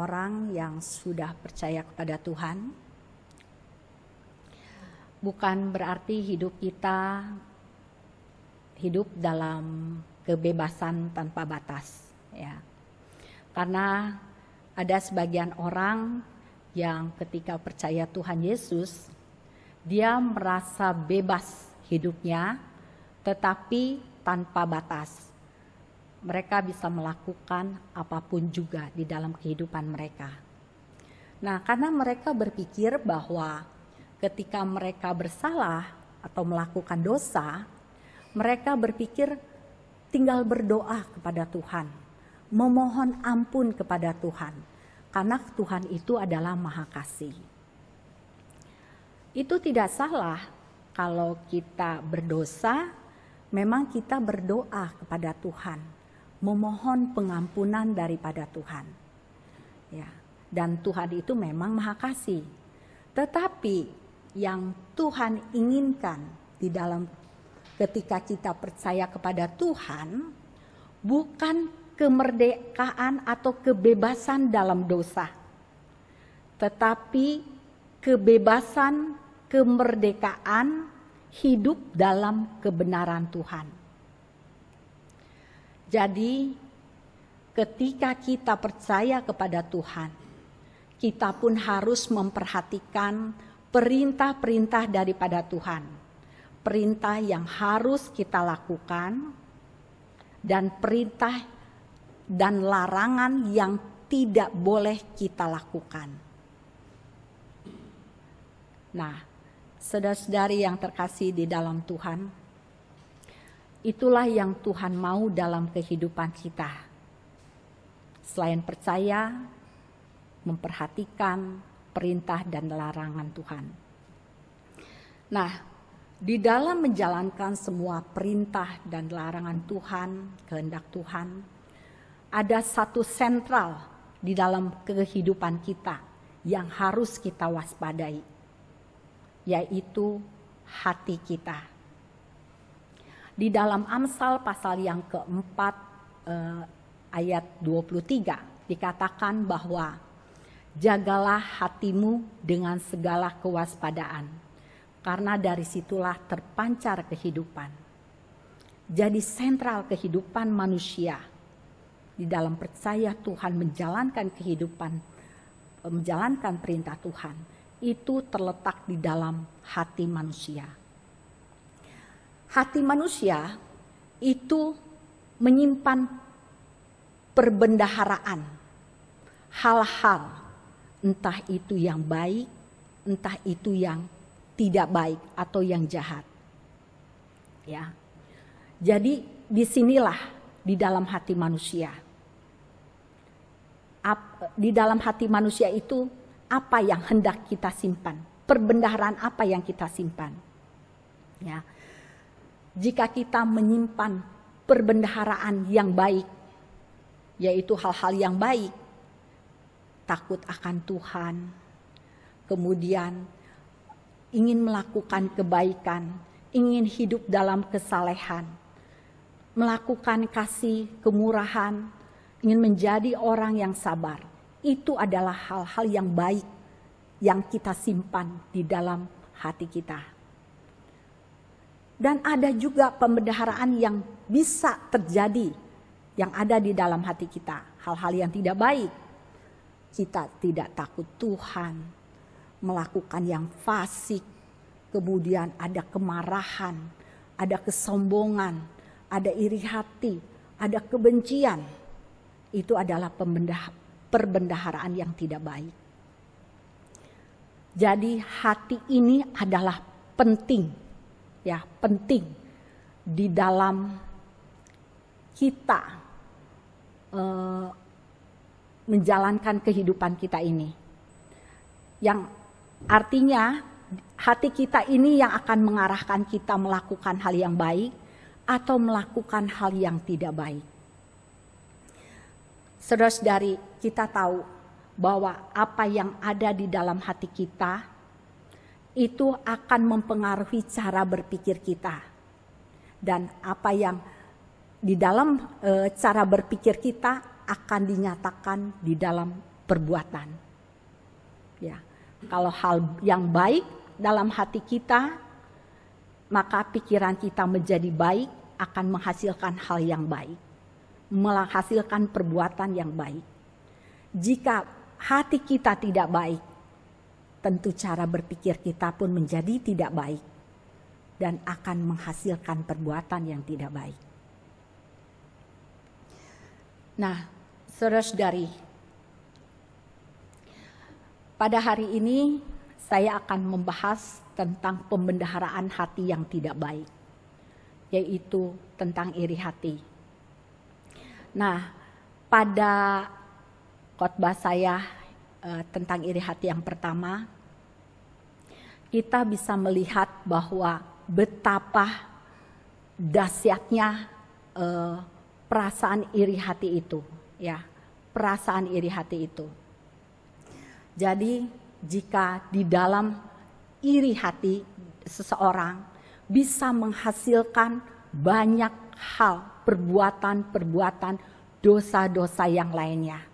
orang yang sudah percaya kepada Tuhan. Bukan berarti hidup kita hidup dalam kebebasan tanpa batas, ya. Karena ada sebagian orang yang ketika percaya Tuhan Yesus, dia merasa bebas hidupnya, tetapi tanpa batas mereka bisa melakukan apapun juga di dalam kehidupan mereka. Nah, karena mereka berpikir bahwa ketika mereka bersalah atau melakukan dosa, mereka berpikir tinggal berdoa kepada Tuhan, memohon ampun kepada Tuhan, karena Tuhan itu adalah Maha Kasih. Itu tidak salah kalau kita berdosa memang kita berdoa kepada Tuhan memohon pengampunan daripada Tuhan. Ya, dan Tuhan itu memang maha kasih. Tetapi yang Tuhan inginkan di dalam ketika kita percaya kepada Tuhan bukan kemerdekaan atau kebebasan dalam dosa. Tetapi kebebasan, kemerdekaan hidup dalam kebenaran Tuhan. Jadi, ketika kita percaya kepada Tuhan, kita pun harus memperhatikan perintah-perintah daripada Tuhan, perintah yang harus kita lakukan, dan perintah dan larangan yang tidak boleh kita lakukan. Nah, saudara-saudari yang terkasih di dalam Tuhan, Itulah yang Tuhan mau dalam kehidupan kita. Selain percaya, memperhatikan perintah dan larangan Tuhan. Nah, di dalam menjalankan semua perintah dan larangan Tuhan, kehendak Tuhan, ada satu sentral di dalam kehidupan kita yang harus kita waspadai, yaitu hati kita di dalam Amsal pasal yang keempat eh, ayat 23 dikatakan bahwa jagalah hatimu dengan segala kewaspadaan karena dari situlah terpancar kehidupan. Jadi sentral kehidupan manusia di dalam percaya Tuhan menjalankan kehidupan eh, menjalankan perintah Tuhan itu terletak di dalam hati manusia hati manusia itu menyimpan perbendaharaan hal-hal entah itu yang baik, entah itu yang tidak baik atau yang jahat. Ya. Jadi disinilah di dalam hati manusia. Ap, di dalam hati manusia itu apa yang hendak kita simpan, perbendaharaan apa yang kita simpan. Ya jika kita menyimpan perbendaharaan yang baik, yaitu hal-hal yang baik, takut akan Tuhan, kemudian ingin melakukan kebaikan, ingin hidup dalam kesalehan, melakukan kasih, kemurahan, ingin menjadi orang yang sabar. Itu adalah hal-hal yang baik yang kita simpan di dalam hati kita dan ada juga pembedaharaan yang bisa terjadi yang ada di dalam hati kita, hal-hal yang tidak baik. Kita tidak takut Tuhan, melakukan yang fasik, kemudian ada kemarahan, ada kesombongan, ada iri hati, ada kebencian. Itu adalah perbendaharaan yang tidak baik. Jadi hati ini adalah penting ya penting di dalam kita eh, menjalankan kehidupan kita ini. Yang artinya hati kita ini yang akan mengarahkan kita melakukan hal yang baik atau melakukan hal yang tidak baik. saudara dari kita tahu bahwa apa yang ada di dalam hati kita itu akan mempengaruhi cara berpikir kita. Dan apa yang di dalam e, cara berpikir kita akan dinyatakan di dalam perbuatan. Ya. Kalau hal yang baik dalam hati kita, maka pikiran kita menjadi baik akan menghasilkan hal yang baik, menghasilkan perbuatan yang baik. Jika hati kita tidak baik, tentu cara berpikir kita pun menjadi tidak baik dan akan menghasilkan perbuatan yang tidak baik. Nah, serius dari pada hari ini saya akan membahas tentang pembendaharaan hati yang tidak baik, yaitu tentang iri hati. Nah, pada khotbah saya uh, tentang iri hati yang pertama, kita bisa melihat bahwa betapa dahsyatnya uh, perasaan iri hati itu, ya, perasaan iri hati itu. Jadi jika di dalam iri hati seseorang bisa menghasilkan banyak hal, perbuatan-perbuatan, dosa-dosa yang lainnya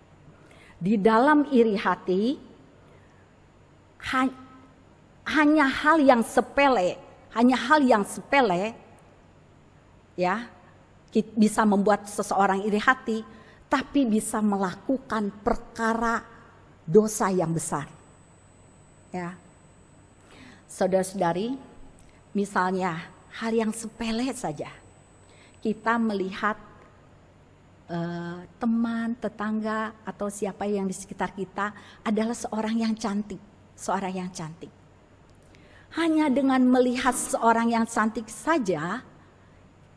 di dalam iri hati ha, hanya hal yang sepele, hanya hal yang sepele ya bisa membuat seseorang iri hati, tapi bisa melakukan perkara dosa yang besar. Ya. Saudara-saudari, misalnya hal yang sepele saja. Kita melihat Eh, teman, tetangga atau siapa yang di sekitar kita adalah seorang yang cantik, seorang yang cantik. Hanya dengan melihat seorang yang cantik saja,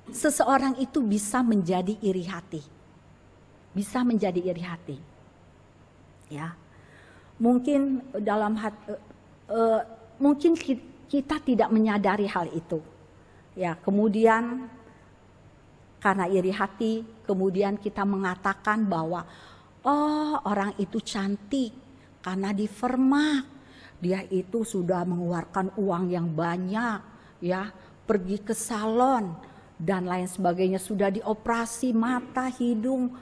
seseorang itu bisa menjadi iri hati. Bisa menjadi iri hati. Ya. Mungkin dalam hati, uh, eh, uh, eh, mungkin kita tidak menyadari hal itu. Ya, kemudian karena iri hati kemudian kita mengatakan bahwa oh orang itu cantik karena di firma dia itu sudah mengeluarkan uang yang banyak ya pergi ke salon dan lain sebagainya sudah dioperasi mata hidung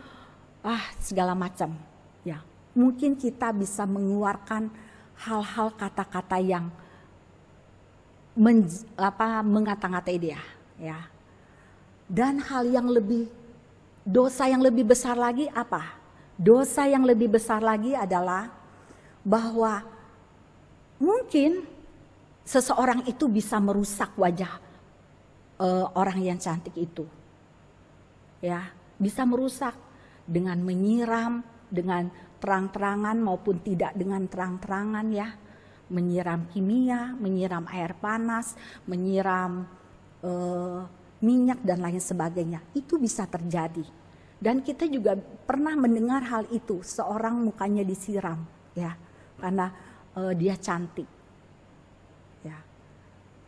ah segala macam ya mungkin kita bisa mengeluarkan hal-hal kata-kata yang men, apa mengata-ngatai dia ya dan hal yang lebih Dosa yang lebih besar lagi apa? Dosa yang lebih besar lagi adalah bahwa mungkin seseorang itu bisa merusak wajah uh, orang yang cantik itu. Ya, bisa merusak dengan menyiram, dengan terang-terangan maupun tidak dengan terang-terangan ya. Menyiram kimia, menyiram air panas, menyiram uh, minyak dan lain sebagainya. Itu bisa terjadi. Dan kita juga pernah mendengar hal itu, seorang mukanya disiram ya, karena uh, dia cantik. Ya.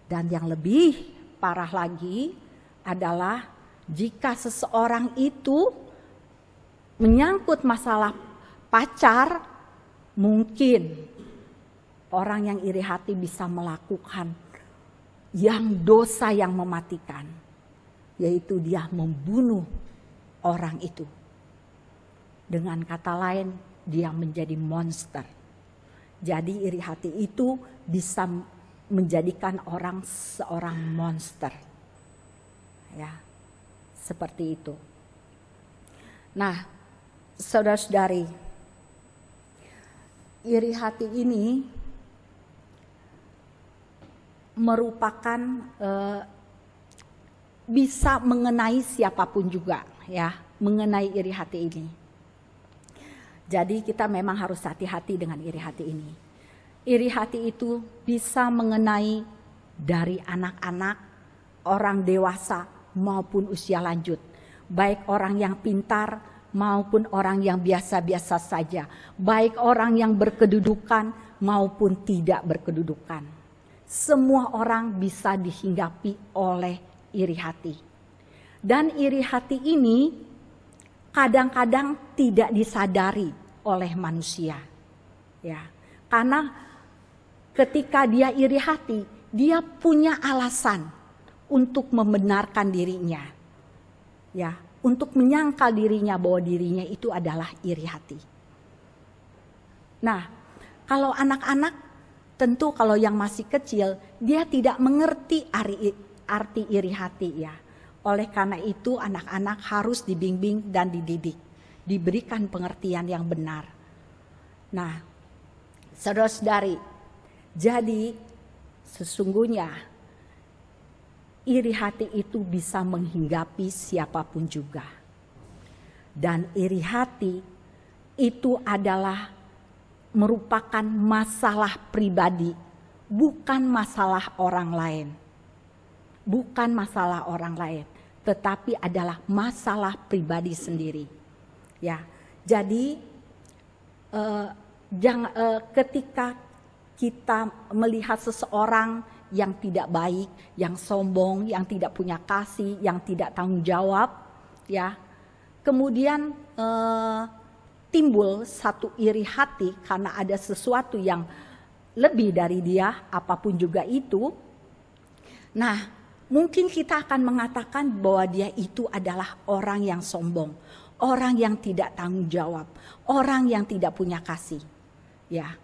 Dan yang lebih parah lagi adalah jika seseorang itu menyangkut masalah pacar, mungkin orang yang iri hati bisa melakukan yang dosa yang mematikan yaitu dia membunuh orang itu. Dengan kata lain, dia menjadi monster. Jadi iri hati itu bisa menjadikan orang seorang monster. Ya. Seperti itu. Nah, saudara-saudari, iri hati ini merupakan eh, bisa mengenai siapapun juga ya, mengenai iri hati ini. Jadi kita memang harus hati-hati dengan iri hati ini. Iri hati itu bisa mengenai dari anak-anak, orang dewasa maupun usia lanjut. Baik orang yang pintar maupun orang yang biasa-biasa saja. Baik orang yang berkedudukan maupun tidak berkedudukan. Semua orang bisa dihinggapi oleh iri hati. Dan iri hati ini kadang-kadang tidak disadari oleh manusia. Ya. Karena ketika dia iri hati, dia punya alasan untuk membenarkan dirinya. Ya, untuk menyangkal dirinya bahwa dirinya itu adalah iri hati. Nah, kalau anak-anak tentu kalau yang masih kecil dia tidak mengerti arti iri hati ya. Oleh karena itu anak-anak harus dibimbing dan dididik, diberikan pengertian yang benar. Nah, saudara dari, jadi sesungguhnya iri hati itu bisa menghinggapi siapapun juga. Dan iri hati itu adalah merupakan masalah pribadi, bukan masalah orang lain bukan masalah orang lain, tetapi adalah masalah pribadi sendiri. Ya, jadi eh, jangan, eh, ketika kita melihat seseorang yang tidak baik, yang sombong, yang tidak punya kasih, yang tidak tanggung jawab, ya, kemudian eh, timbul satu iri hati karena ada sesuatu yang lebih dari dia, apapun juga itu. Nah, mungkin kita akan mengatakan bahwa dia itu adalah orang yang sombong, orang yang tidak tanggung jawab, orang yang tidak punya kasih. Ya.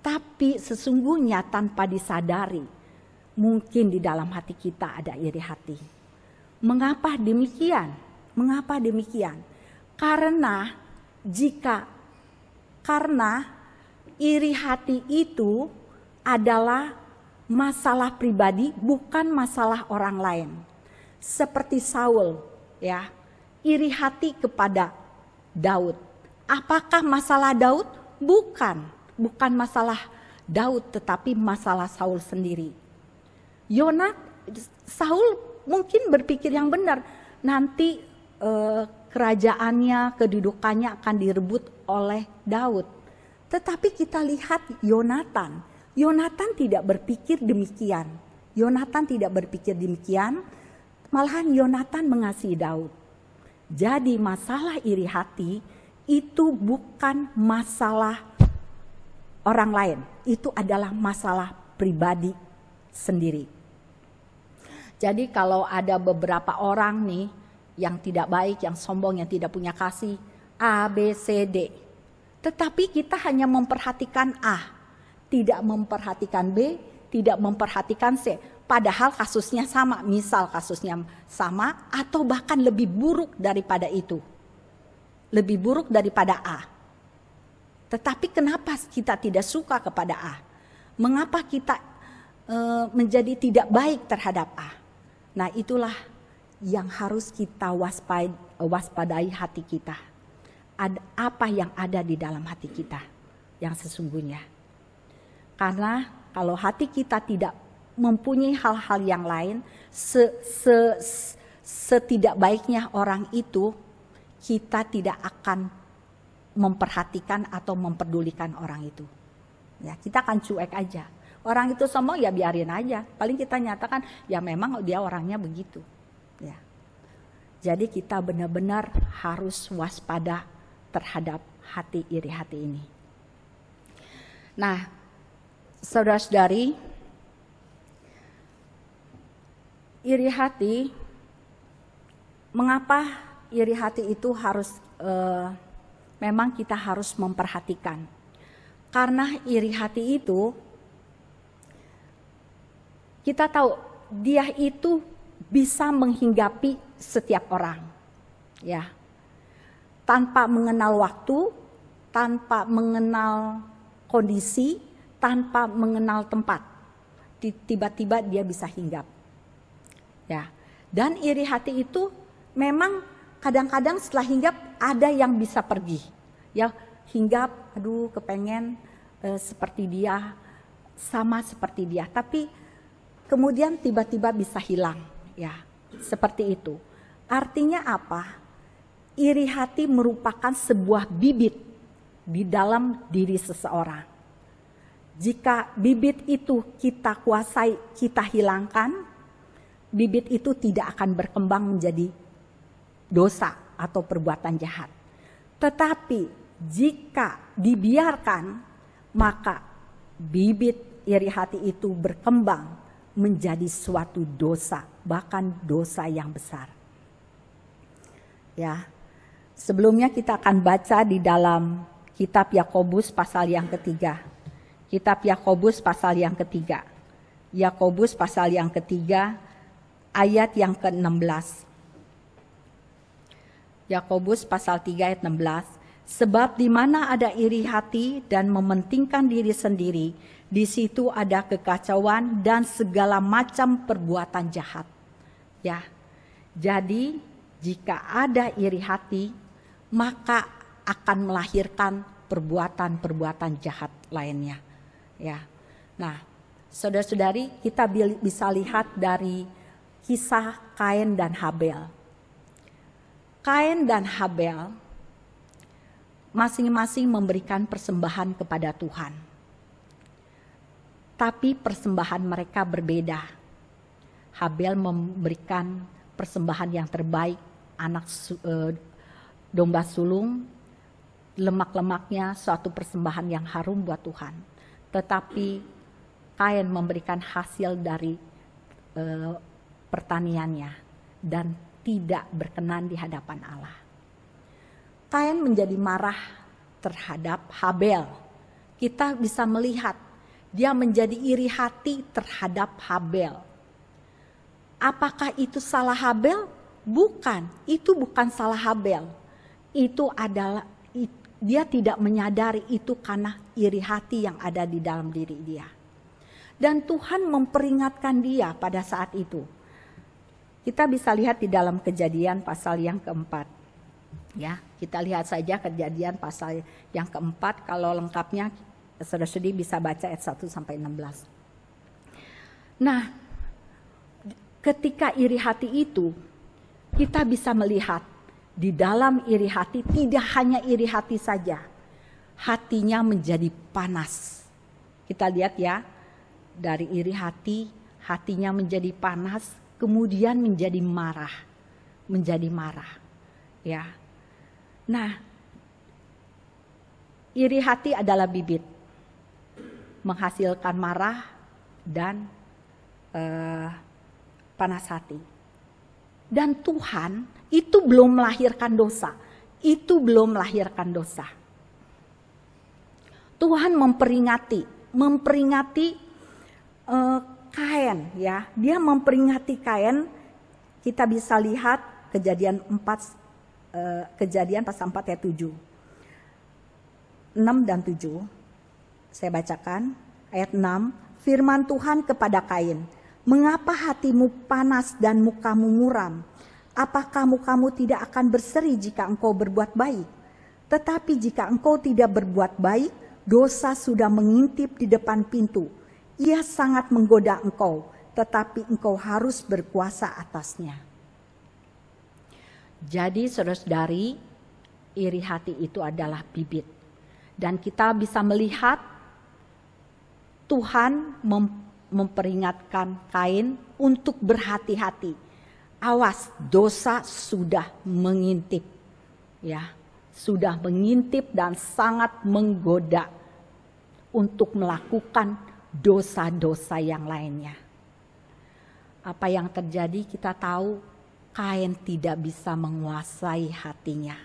Tapi sesungguhnya tanpa disadari, mungkin di dalam hati kita ada iri hati. Mengapa demikian? Mengapa demikian? Karena jika karena iri hati itu adalah masalah pribadi bukan masalah orang lain. Seperti Saul ya, iri hati kepada Daud. Apakah masalah Daud? Bukan, bukan masalah Daud tetapi masalah Saul sendiri. Yonat Saul mungkin berpikir yang benar, nanti eh, kerajaannya, kedudukannya akan direbut oleh Daud. Tetapi kita lihat Yonatan, Yonatan tidak berpikir demikian. Yonatan tidak berpikir demikian, malahan Yonatan mengasihi Daud. Jadi masalah iri hati itu bukan masalah orang lain, itu adalah masalah pribadi sendiri. Jadi kalau ada beberapa orang nih yang tidak baik, yang sombong, yang tidak punya kasih, A, B, C, D. Tetapi kita hanya memperhatikan A tidak memperhatikan B, tidak memperhatikan C. Padahal kasusnya sama, misal kasusnya sama atau bahkan lebih buruk daripada itu. Lebih buruk daripada A. Tetapi kenapa kita tidak suka kepada A? Mengapa kita e, menjadi tidak baik terhadap A? Nah itulah yang harus kita waspadai, waspadai hati kita. Ada, apa yang ada di dalam hati kita yang sesungguhnya. Karena kalau hati kita tidak mempunyai hal-hal yang lain, se, se, setidak baiknya orang itu, kita tidak akan memperhatikan atau memperdulikan orang itu. Ya, kita akan cuek aja. Orang itu sombong ya biarin aja. Paling kita nyatakan ya memang dia orangnya begitu. Ya. Jadi kita benar-benar harus waspada terhadap hati iri hati ini. Nah, saudara-saudari, iri hati, mengapa iri hati itu harus eh, memang kita harus memperhatikan. Karena iri hati itu kita tahu dia itu bisa menghinggapi setiap orang. Ya. Tanpa mengenal waktu, tanpa mengenal kondisi, tanpa mengenal tempat. Tiba-tiba dia bisa hinggap. Ya. Dan iri hati itu memang kadang-kadang setelah hinggap ada yang bisa pergi. Ya, hinggap, aduh kepengen eh, seperti dia, sama seperti dia, tapi kemudian tiba-tiba bisa hilang, ya. Seperti itu. Artinya apa? Iri hati merupakan sebuah bibit di dalam diri seseorang jika bibit itu kita kuasai, kita hilangkan, bibit itu tidak akan berkembang menjadi dosa atau perbuatan jahat. Tetapi jika dibiarkan, maka bibit iri hati itu berkembang menjadi suatu dosa, bahkan dosa yang besar. Ya. Sebelumnya kita akan baca di dalam kitab Yakobus pasal yang ketiga. Kitab Yakobus pasal yang ketiga. Yakobus pasal yang ketiga ayat yang ke-16. Yakobus pasal 3 ayat 16. Sebab di mana ada iri hati dan mementingkan diri sendiri, di situ ada kekacauan dan segala macam perbuatan jahat. Ya. Jadi, jika ada iri hati, maka akan melahirkan perbuatan-perbuatan jahat lainnya ya. Nah, saudara-saudari kita bisa lihat dari kisah Kain dan Habel. Kain dan Habel masing-masing memberikan persembahan kepada Tuhan. Tapi persembahan mereka berbeda. Habel memberikan persembahan yang terbaik, anak e, domba sulung, lemak-lemaknya suatu persembahan yang harum buat Tuhan tetapi Kain memberikan hasil dari e, pertaniannya dan tidak berkenan di hadapan Allah. Kain menjadi marah terhadap Habel. Kita bisa melihat dia menjadi iri hati terhadap Habel. Apakah itu salah Habel? Bukan, itu bukan salah Habel. Itu adalah dia tidak menyadari itu karena iri hati yang ada di dalam diri dia. Dan Tuhan memperingatkan dia pada saat itu. Kita bisa lihat di dalam kejadian pasal yang keempat. Ya, kita lihat saja kejadian pasal yang keempat. Kalau lengkapnya, saudara sedih bisa baca ayat 1 sampai 16. Nah, ketika iri hati itu, kita bisa melihat di dalam iri hati tidak hanya iri hati saja, hatinya menjadi panas. Kita lihat ya, dari iri hati, hatinya menjadi panas, kemudian menjadi marah, menjadi marah. Ya. Nah, iri hati adalah bibit menghasilkan marah dan eh, panas hati. Dan Tuhan itu belum melahirkan dosa. Itu belum melahirkan dosa. Tuhan memperingati, memperingati uh, Kain ya. Dia memperingati Kain. Kita bisa lihat kejadian 4 uh, eh, kejadian pasal 4 ayat 7. 6 dan 7. Saya bacakan ayat 6 firman Tuhan kepada Kain, "Mengapa hatimu panas dan mukamu muram? apa kamu kamu tidak akan berseri jika engkau berbuat baik? Tetapi jika engkau tidak berbuat baik, dosa sudah mengintip di depan pintu. Ia sangat menggoda engkau, tetapi engkau harus berkuasa atasnya. Jadi saudara-saudari, iri hati itu adalah bibit. Dan kita bisa melihat Tuhan memperingatkan Kain untuk berhati-hati awas dosa sudah mengintip. Ya, sudah mengintip dan sangat menggoda untuk melakukan dosa-dosa yang lainnya. Apa yang terjadi kita tahu Kain tidak bisa menguasai hatinya.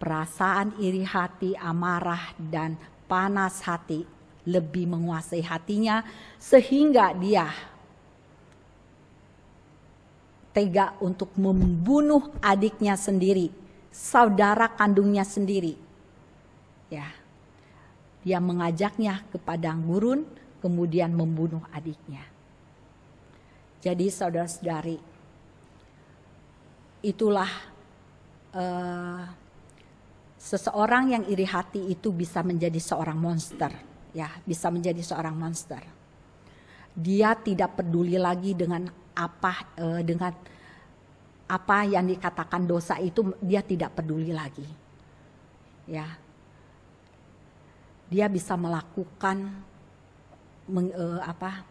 Perasaan iri hati, amarah, dan panas hati lebih menguasai hatinya, sehingga dia tega untuk membunuh adiknya sendiri, saudara kandungnya sendiri. Ya. Dia mengajaknya ke padang gurun, kemudian membunuh adiknya. Jadi saudara-saudari, itulah uh, seseorang yang iri hati itu bisa menjadi seorang monster, ya, bisa menjadi seorang monster. Dia tidak peduli lagi dengan apa uh, dengan apa yang dikatakan dosa itu dia tidak peduli lagi. Ya. Dia bisa melakukan meng, uh, apa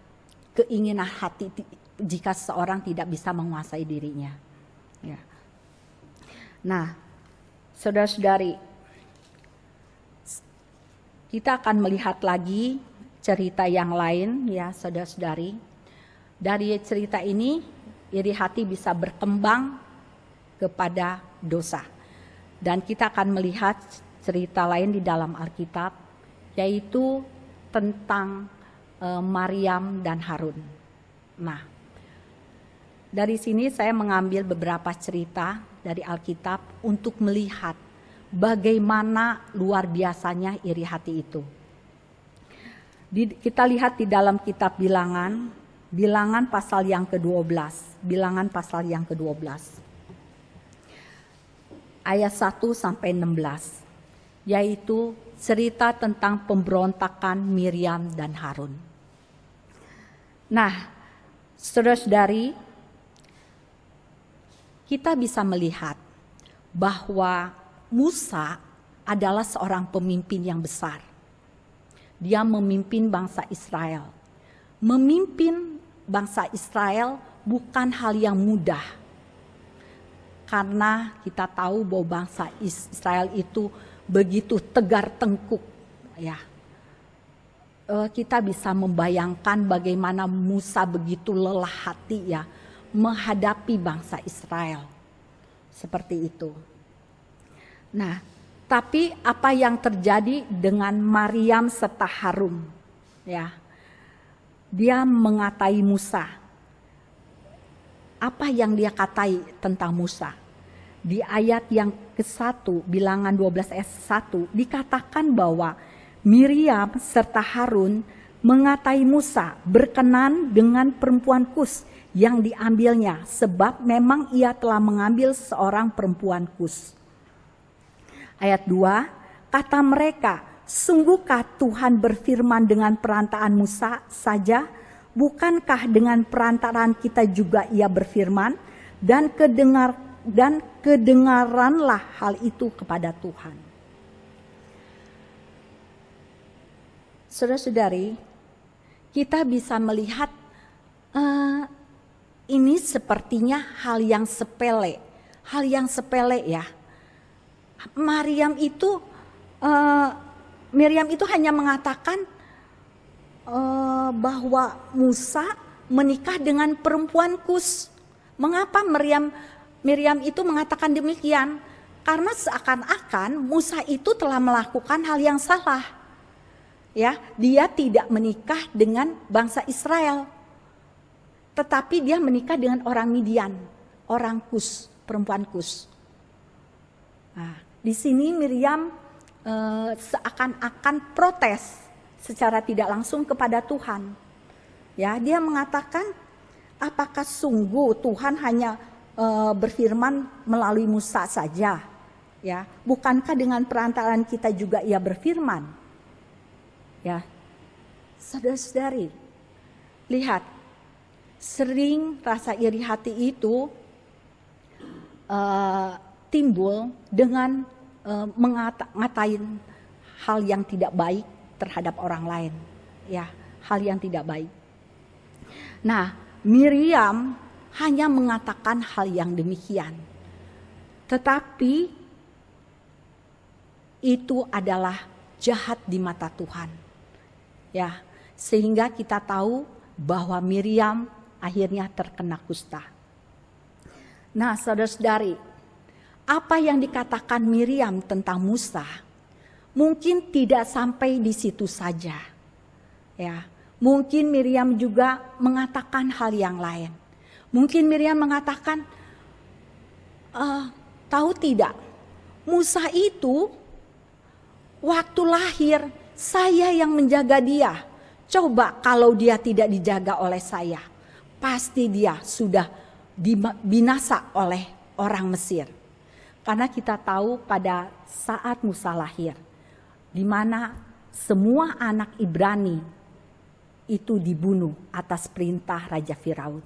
keinginan hati jika seorang tidak bisa menguasai dirinya. Ya. Nah, saudara-saudari, kita akan melihat lagi cerita yang lain ya saudara-saudari dari cerita ini, iri hati bisa berkembang kepada dosa. Dan kita akan melihat cerita lain di dalam Alkitab, yaitu tentang e, Maryam dan Harun. Nah, dari sini saya mengambil beberapa cerita dari Alkitab untuk melihat bagaimana luar biasanya iri hati itu. Di, kita lihat di dalam kitab bilangan Bilangan pasal yang ke-12, bilangan pasal yang ke-12. Ayat 1 sampai 16, yaitu cerita tentang pemberontakan Miriam dan Harun. Nah, seterusnya dari kita bisa melihat bahwa Musa adalah seorang pemimpin yang besar. Dia memimpin bangsa Israel, memimpin bangsa Israel bukan hal yang mudah. Karena kita tahu bahwa bangsa Israel itu begitu tegar tengkuk ya. E, kita bisa membayangkan bagaimana Musa begitu lelah hati ya menghadapi bangsa Israel. Seperti itu. Nah, tapi apa yang terjadi dengan Maryam serta Harum ya dia mengatai Musa. Apa yang dia katai tentang Musa? Di ayat yang ke-1, bilangan 12 S1, dikatakan bahwa Miriam serta Harun mengatai Musa berkenan dengan perempuan Kus yang diambilnya sebab memang ia telah mengambil seorang perempuan Kus. Ayat 2, kata mereka, Sungguhkah Tuhan berfirman dengan perantaan Musa saja? Bukankah dengan perantaraan kita juga ia berfirman? Dan kedengar dan kedengaranlah hal itu kepada Tuhan. Saudara-saudari, kita bisa melihat uh, ini sepertinya hal yang sepele, hal yang sepele ya. Maryam itu uh, Miriam itu hanya mengatakan uh, bahwa Musa menikah dengan perempuan Kus. Mengapa Miriam Miriam itu mengatakan demikian? Karena seakan-akan Musa itu telah melakukan hal yang salah. Ya, dia tidak menikah dengan bangsa Israel. Tetapi dia menikah dengan orang Midian, orang Kus, perempuan Kus. Nah, di sini Miriam Eh, seakan-akan protes secara tidak langsung kepada Tuhan. Ya, dia mengatakan, apakah sungguh Tuhan hanya e, berfirman melalui Musa saja? Ya, bukankah dengan perantaraan kita juga ia berfirman? Ya, saudara-saudari, lihat, sering rasa iri hati itu e, timbul dengan uh, eh, mengatain hal yang tidak baik terhadap orang lain, ya, hal yang tidak baik. Nah, Miriam hanya mengatakan hal yang demikian. Tetapi itu adalah jahat di mata Tuhan. Ya, sehingga kita tahu bahwa Miriam akhirnya terkena kusta. Nah, saudara-saudari, apa yang dikatakan Miriam tentang Musa mungkin tidak sampai di situ saja. Ya, mungkin Miriam juga mengatakan hal yang lain. Mungkin Miriam mengatakan, e, tahu tidak, Musa itu waktu lahir saya yang menjaga dia. Coba kalau dia tidak dijaga oleh saya, pasti dia sudah binasa oleh orang Mesir. Karena kita tahu pada saat Musa lahir, di mana semua anak Ibrani itu dibunuh atas perintah Raja Firaun.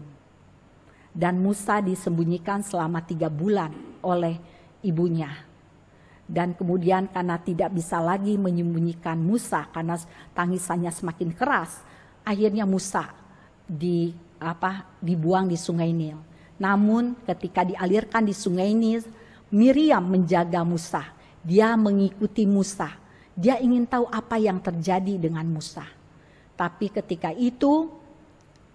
Dan Musa disembunyikan selama tiga bulan oleh ibunya. Dan kemudian karena tidak bisa lagi menyembunyikan Musa karena tangisannya semakin keras, akhirnya Musa di apa dibuang di Sungai Nil. Namun ketika dialirkan di Sungai Nil, Miriam menjaga Musa. Dia mengikuti Musa. Dia ingin tahu apa yang terjadi dengan Musa. Tapi ketika itu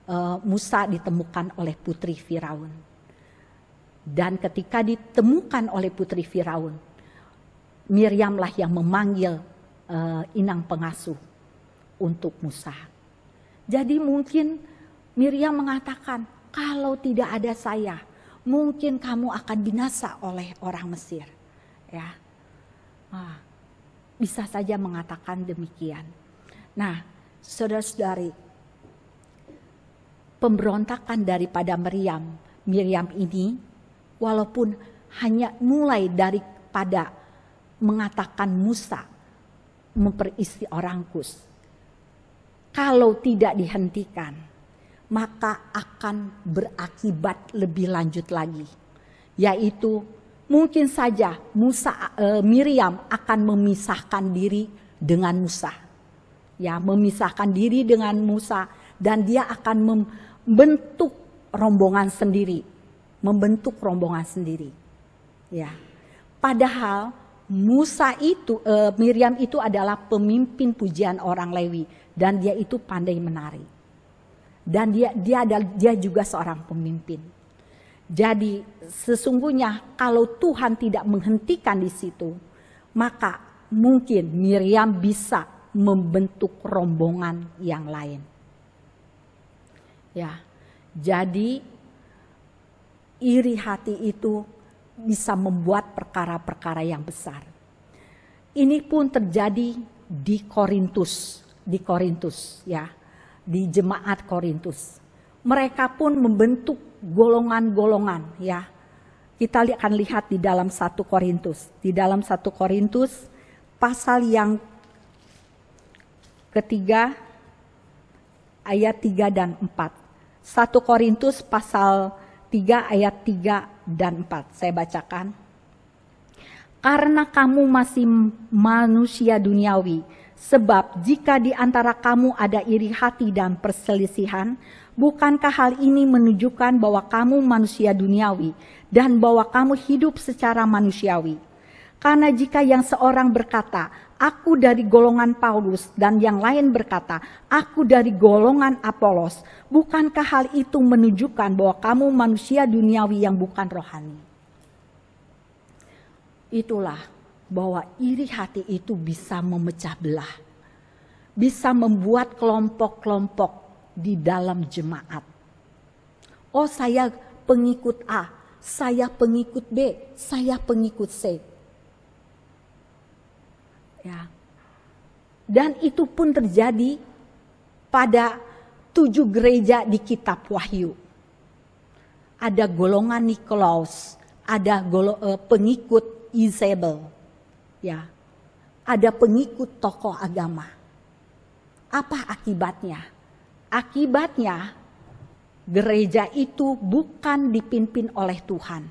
eh, Musa ditemukan oleh putri Firaun. Dan ketika ditemukan oleh putri Firaun, Miriamlah yang memanggil eh, inang pengasuh untuk Musa. Jadi mungkin Miriam mengatakan, kalau tidak ada saya, mungkin kamu akan binasa oleh orang Mesir. Ya, nah, bisa saja mengatakan demikian. Nah, saudara-saudari, pemberontakan daripada Miriam, Miriam ini, walaupun hanya mulai daripada mengatakan Musa memperisi orang kus, kalau tidak dihentikan, maka akan berakibat lebih lanjut lagi, yaitu mungkin saja Musa e, Miriam akan memisahkan diri dengan Musa. Ya, memisahkan diri dengan Musa dan dia akan membentuk rombongan sendiri, membentuk rombongan sendiri. Ya. Padahal Musa itu e, Miriam itu adalah pemimpin pujian orang Lewi dan dia itu pandai menari dan dia dia adalah dia juga seorang pemimpin. Jadi sesungguhnya kalau Tuhan tidak menghentikan di situ, maka mungkin Miriam bisa membentuk rombongan yang lain. Ya. Jadi iri hati itu bisa membuat perkara-perkara yang besar. Ini pun terjadi di Korintus, di Korintus ya di jemaat Korintus. Mereka pun membentuk golongan-golongan ya. Kita akan lihat di dalam 1 Korintus. Di dalam 1 Korintus pasal yang ketiga ayat 3 dan 4. 1 Korintus pasal 3 ayat 3 dan 4. Saya bacakan. Karena kamu masih manusia duniawi, Sebab jika di antara kamu ada iri hati dan perselisihan, bukankah hal ini menunjukkan bahwa kamu manusia duniawi dan bahwa kamu hidup secara manusiawi? Karena jika yang seorang berkata, aku dari golongan Paulus dan yang lain berkata, aku dari golongan Apolos, bukankah hal itu menunjukkan bahwa kamu manusia duniawi yang bukan rohani? Itulah bahwa iri hati itu bisa memecah belah, bisa membuat kelompok-kelompok di dalam jemaat. Oh, saya pengikut A, saya pengikut B, saya pengikut C. Ya. Dan itu pun terjadi pada tujuh gereja di kitab Wahyu. Ada golongan Nikolaus, ada golo, eh, pengikut Isabel, ya ada pengikut tokoh agama. Apa akibatnya? Akibatnya gereja itu bukan dipimpin oleh Tuhan,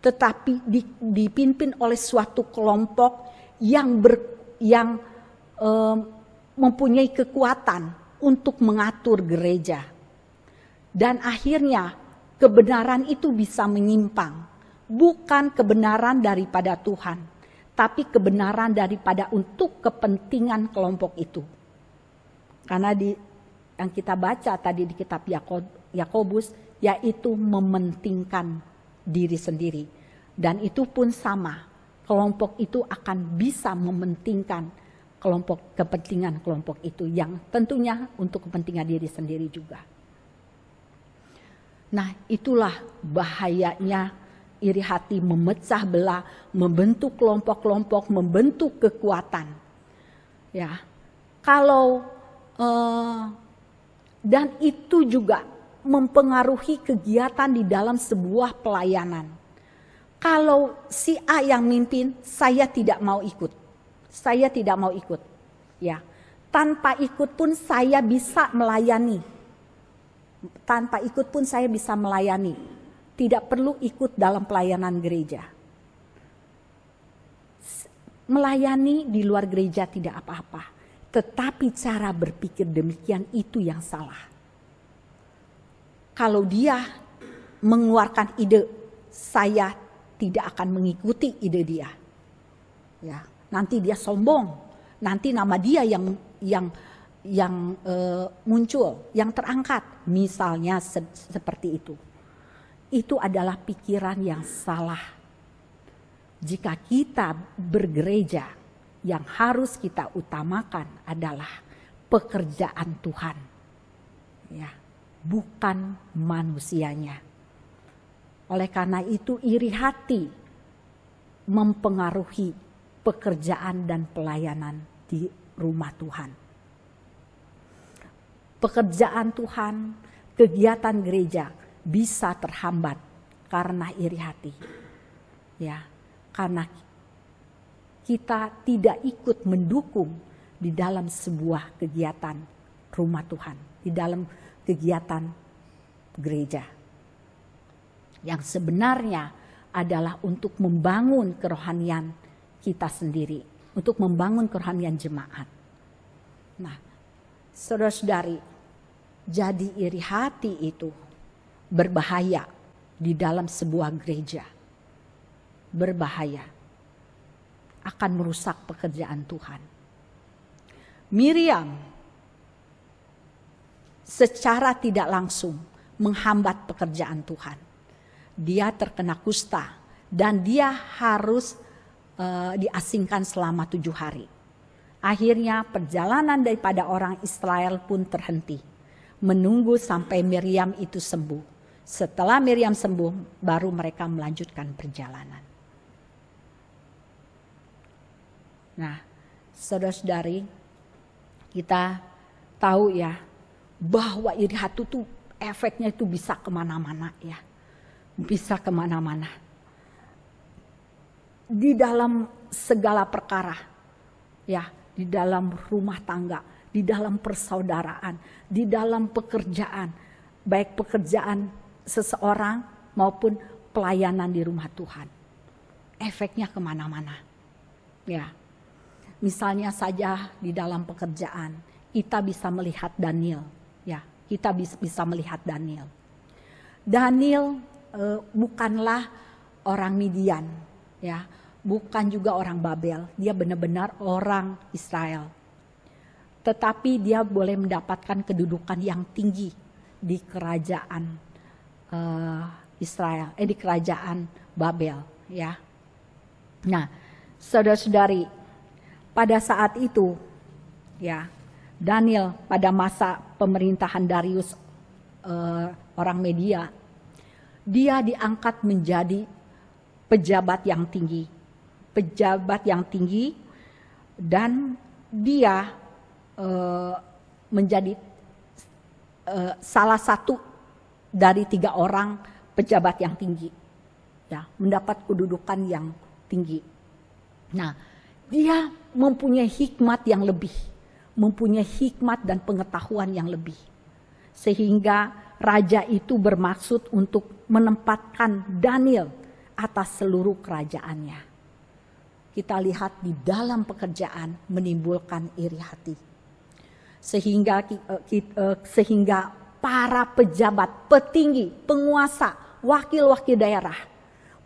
tetapi dipimpin oleh suatu kelompok yang ber, yang um, mempunyai kekuatan untuk mengatur gereja. Dan akhirnya kebenaran itu bisa menyimpang, bukan kebenaran daripada Tuhan tapi kebenaran daripada untuk kepentingan kelompok itu. Karena di yang kita baca tadi di kitab Yakobus yaitu mementingkan diri sendiri dan itu pun sama kelompok itu akan bisa mementingkan kelompok kepentingan kelompok itu yang tentunya untuk kepentingan diri sendiri juga. Nah, itulah bahayanya iri hati memecah belah, membentuk kelompok-kelompok, membentuk kekuatan. Ya. Kalau uh, dan itu juga mempengaruhi kegiatan di dalam sebuah pelayanan. Kalau si A yang mimpin, saya tidak mau ikut. Saya tidak mau ikut. Ya. Tanpa ikut pun saya bisa melayani. Tanpa ikut pun saya bisa melayani tidak perlu ikut dalam pelayanan gereja. Melayani di luar gereja tidak apa-apa, tetapi cara berpikir demikian itu yang salah. Kalau dia mengeluarkan ide, saya tidak akan mengikuti ide dia. Ya, nanti dia sombong, nanti nama dia yang yang yang e, muncul, yang terangkat, misalnya se seperti itu itu adalah pikiran yang salah. Jika kita bergereja, yang harus kita utamakan adalah pekerjaan Tuhan, ya, bukan manusianya. Oleh karena itu, iri hati mempengaruhi pekerjaan dan pelayanan di rumah Tuhan. Pekerjaan Tuhan, kegiatan gereja, bisa terhambat karena iri hati. Ya, karena kita tidak ikut mendukung di dalam sebuah kegiatan rumah Tuhan, di dalam kegiatan gereja. Yang sebenarnya adalah untuk membangun kerohanian kita sendiri, untuk membangun kerohanian jemaat. Nah, saudara-saudari, jadi iri hati itu berbahaya di dalam sebuah gereja. Berbahaya. Akan merusak pekerjaan Tuhan. Miriam secara tidak langsung menghambat pekerjaan Tuhan. Dia terkena kusta dan dia harus uh, diasingkan selama tujuh hari. Akhirnya perjalanan daripada orang Israel pun terhenti. Menunggu sampai Miriam itu sembuh. Setelah Miriam sembuh, baru mereka melanjutkan perjalanan. Nah, saudara-saudari, kita tahu ya bahwa iri hati itu efeknya itu bisa kemana-mana ya. Bisa kemana-mana. Di dalam segala perkara. Ya, di dalam rumah tangga, di dalam persaudaraan, di dalam pekerjaan. Baik pekerjaan seseorang maupun pelayanan di rumah Tuhan. Efeknya kemana-mana. Ya, misalnya saja di dalam pekerjaan kita bisa melihat Daniel. Ya, kita bisa melihat Daniel. Daniel eh, bukanlah orang Midian, ya, bukan juga orang Babel. Dia benar-benar orang Israel tetapi dia boleh mendapatkan kedudukan yang tinggi di kerajaan Eh, Israel, eh di kerajaan Babel, ya. Nah, saudara-saudari, pada saat itu, ya, Daniel pada masa pemerintahan Darius uh, orang media, dia diangkat menjadi pejabat yang tinggi, pejabat yang tinggi, dan dia uh, menjadi uh, salah satu dari tiga orang pejabat yang tinggi, ya mendapat kedudukan yang tinggi. Nah, dia mempunyai hikmat yang lebih, mempunyai hikmat dan pengetahuan yang lebih, sehingga raja itu bermaksud untuk menempatkan Daniel atas seluruh kerajaannya. Kita lihat di dalam pekerjaan menimbulkan iri hati, sehingga eh, eh, sehingga para pejabat, petinggi, penguasa, wakil-wakil daerah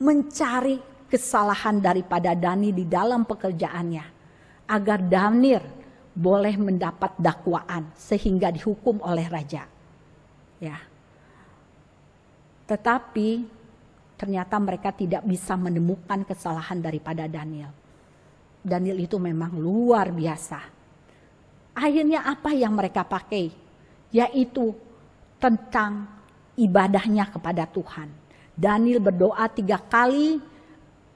mencari kesalahan daripada Dani di dalam pekerjaannya agar Danir boleh mendapat dakwaan sehingga dihukum oleh raja. Ya. Tetapi ternyata mereka tidak bisa menemukan kesalahan daripada Daniel. Daniel itu memang luar biasa. Akhirnya apa yang mereka pakai? Yaitu tentang ibadahnya kepada Tuhan. Daniel berdoa tiga kali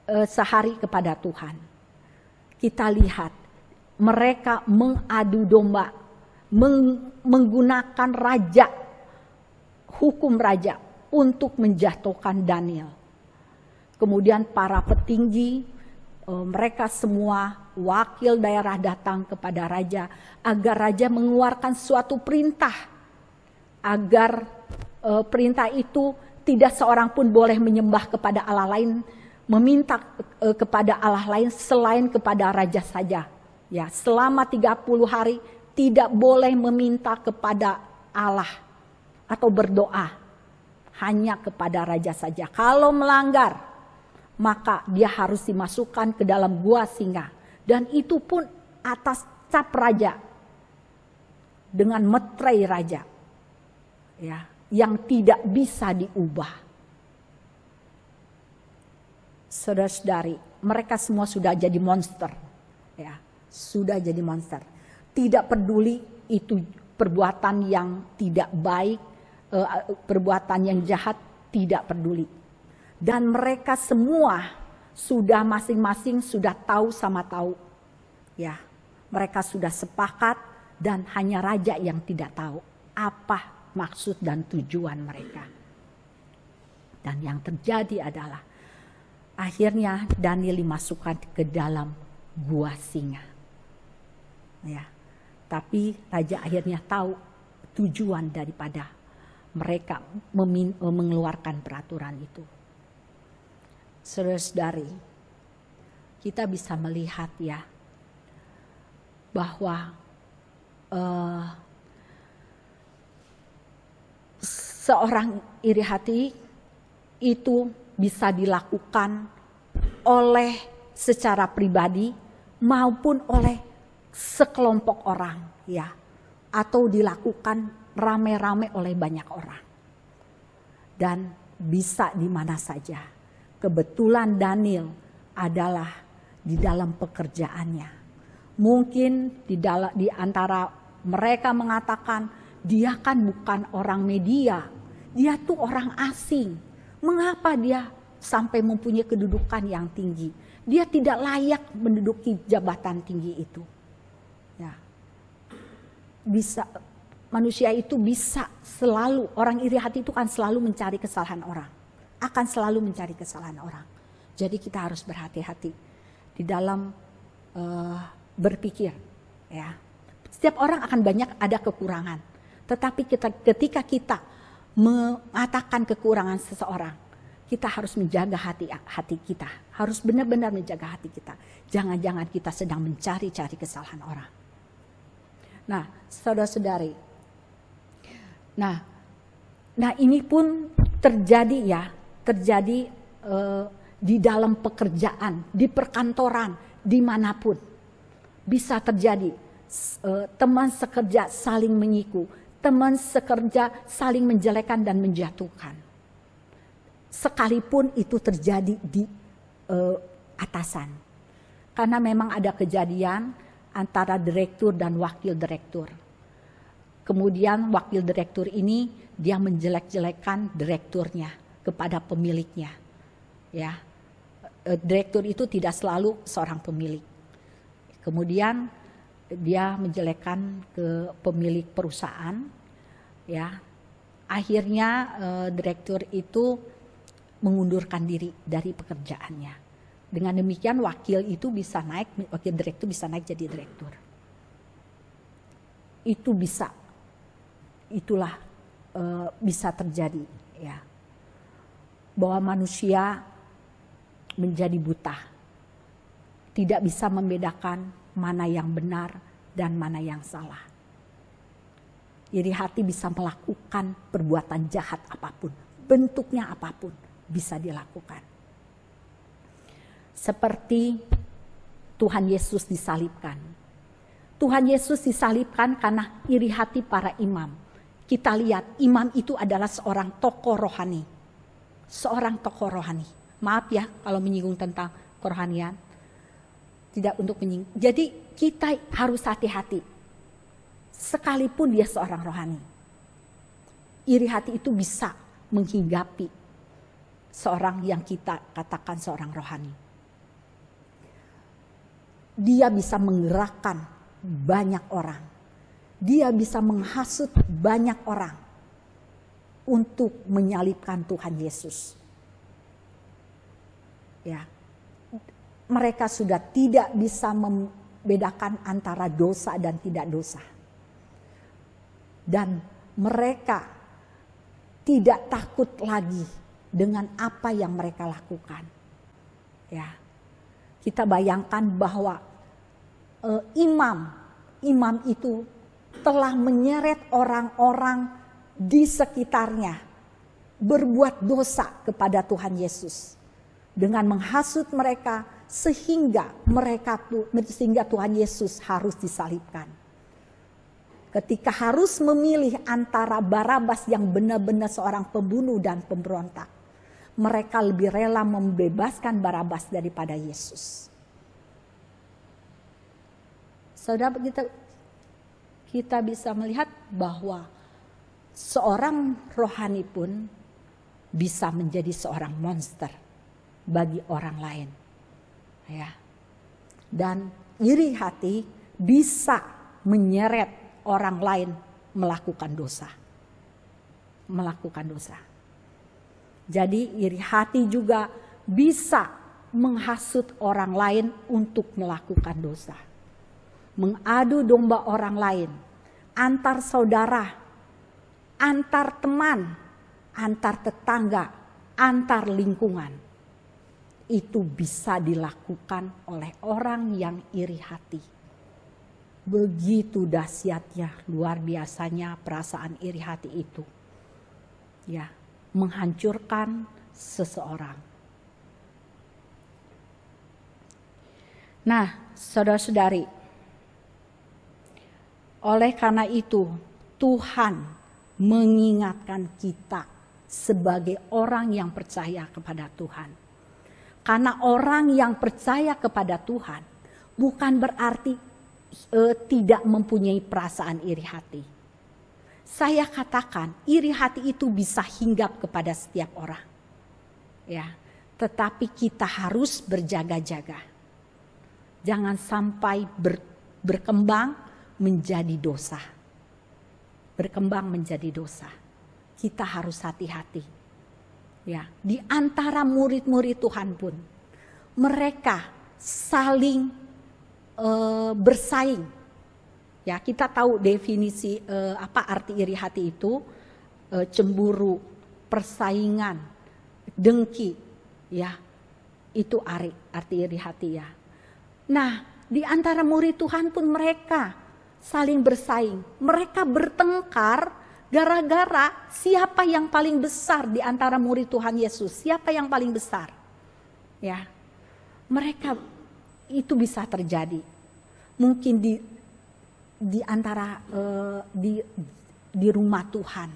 eh, sehari kepada Tuhan. Kita lihat mereka mengadu domba, meng, menggunakan raja, hukum raja untuk menjatuhkan Daniel. Kemudian para petinggi, eh, mereka semua wakil daerah datang kepada raja agar raja mengeluarkan suatu perintah agar e, perintah itu tidak seorang pun boleh menyembah kepada Allah lain, meminta e, kepada Allah lain selain kepada raja saja. Ya, selama 30 hari tidak boleh meminta kepada Allah atau berdoa hanya kepada raja saja. Kalau melanggar, maka dia harus dimasukkan ke dalam gua singa dan itu pun atas cap raja dengan metrai raja ya, yang tidak bisa diubah. Saudara-saudari, mereka semua sudah jadi monster, ya, sudah jadi monster. Tidak peduli itu perbuatan yang tidak baik, eh, perbuatan yang jahat, tidak peduli. Dan mereka semua sudah masing-masing sudah tahu sama tahu. Ya, mereka sudah sepakat dan hanya raja yang tidak tahu apa maksud dan tujuan mereka. Dan yang terjadi adalah akhirnya Daniel dimasukkan ke dalam gua singa. Ya. Tapi raja akhirnya tahu tujuan daripada mereka mengeluarkan peraturan itu. saudara dari kita bisa melihat ya bahwa uh, seorang iri hati itu bisa dilakukan oleh secara pribadi maupun oleh sekelompok orang ya atau dilakukan rame-rame oleh banyak orang dan bisa di mana saja kebetulan Daniel adalah di dalam pekerjaannya mungkin di dalam di antara mereka mengatakan dia kan bukan orang media dia tuh orang asing. Mengapa dia sampai mempunyai kedudukan yang tinggi? Dia tidak layak menduduki jabatan tinggi itu. Ya. Bisa manusia itu bisa selalu orang iri hati itu kan selalu mencari kesalahan orang. Akan selalu mencari kesalahan orang. Jadi kita harus berhati-hati di dalam uh, berpikir ya. Setiap orang akan banyak ada kekurangan. Tetapi kita ketika kita mengatakan kekurangan seseorang, kita harus menjaga hati hati kita, harus benar-benar menjaga hati kita. Jangan-jangan kita sedang mencari-cari kesalahan orang. Nah, saudara-saudari. Nah, nah ini pun terjadi ya, terjadi eh, di dalam pekerjaan, di perkantoran, dimanapun bisa terjadi. Eh, teman sekerja saling menyiku, teman sekerja saling menjelekan dan menjatuhkan. Sekalipun itu terjadi di uh, atasan. Karena memang ada kejadian antara direktur dan wakil direktur. Kemudian wakil direktur ini dia menjelek-jelekan direkturnya kepada pemiliknya. Ya. Eh, direktur itu tidak selalu seorang pemilik. Kemudian dia menjelekkan ke pemilik perusahaan ya akhirnya eh, direktur itu mengundurkan diri dari pekerjaannya dengan demikian wakil itu bisa naik wakil direktur bisa naik jadi direktur itu bisa itulah eh, bisa terjadi ya bahwa manusia menjadi buta tidak bisa membedakan mana yang benar dan mana yang salah. Jadi hati bisa melakukan perbuatan jahat apapun, bentuknya apapun bisa dilakukan. Seperti Tuhan Yesus disalibkan. Tuhan Yesus disalibkan karena iri hati para imam. Kita lihat imam itu adalah seorang tokoh rohani. Seorang tokoh rohani. Maaf ya kalau menyinggung tentang kerohanian tidak untuk menying. Jadi kita harus hati-hati. Sekalipun dia seorang rohani. Iri hati itu bisa menghinggapi seorang yang kita katakan seorang rohani. Dia bisa menggerakkan banyak orang. Dia bisa menghasut banyak orang untuk menyalibkan Tuhan Yesus. Ya mereka sudah tidak bisa membedakan antara dosa dan tidak dosa. Dan mereka tidak takut lagi dengan apa yang mereka lakukan. Ya. Kita bayangkan bahwa e, imam imam itu telah menyeret orang-orang di sekitarnya berbuat dosa kepada Tuhan Yesus dengan menghasut mereka, sehingga mereka sehingga Tuhan Yesus harus disalibkan. Ketika harus memilih antara Barabas yang benar-benar seorang pembunuh dan pemberontak, mereka lebih rela membebaskan Barabas daripada Yesus. Saudara kita kita bisa melihat bahwa seorang rohani pun bisa menjadi seorang monster bagi orang lain ya. Dan iri hati bisa menyeret orang lain melakukan dosa. Melakukan dosa. Jadi iri hati juga bisa menghasut orang lain untuk melakukan dosa. Mengadu domba orang lain, antar saudara, antar teman, antar tetangga, antar lingkungan itu bisa dilakukan oleh orang yang iri hati. Begitu dahsyatnya, luar biasanya perasaan iri hati itu. Ya, menghancurkan seseorang. Nah, saudara-saudari, oleh karena itu Tuhan mengingatkan kita sebagai orang yang percaya kepada Tuhan karena orang yang percaya kepada Tuhan bukan berarti e, tidak mempunyai perasaan iri hati. Saya katakan, iri hati itu bisa hinggap kepada setiap orang. Ya, tetapi kita harus berjaga-jaga. Jangan sampai ber, berkembang menjadi dosa. Berkembang menjadi dosa. Kita harus hati-hati ya di antara murid-murid Tuhan pun mereka saling e, bersaing ya kita tahu definisi e, apa arti iri hati itu e, cemburu persaingan dengki ya itu ari, arti iri hati ya nah di antara murid Tuhan pun mereka saling bersaing mereka bertengkar Gara-gara siapa yang paling besar di antara murid Tuhan Yesus? Siapa yang paling besar? Ya. Mereka itu bisa terjadi. Mungkin di di antara uh, di di rumah Tuhan.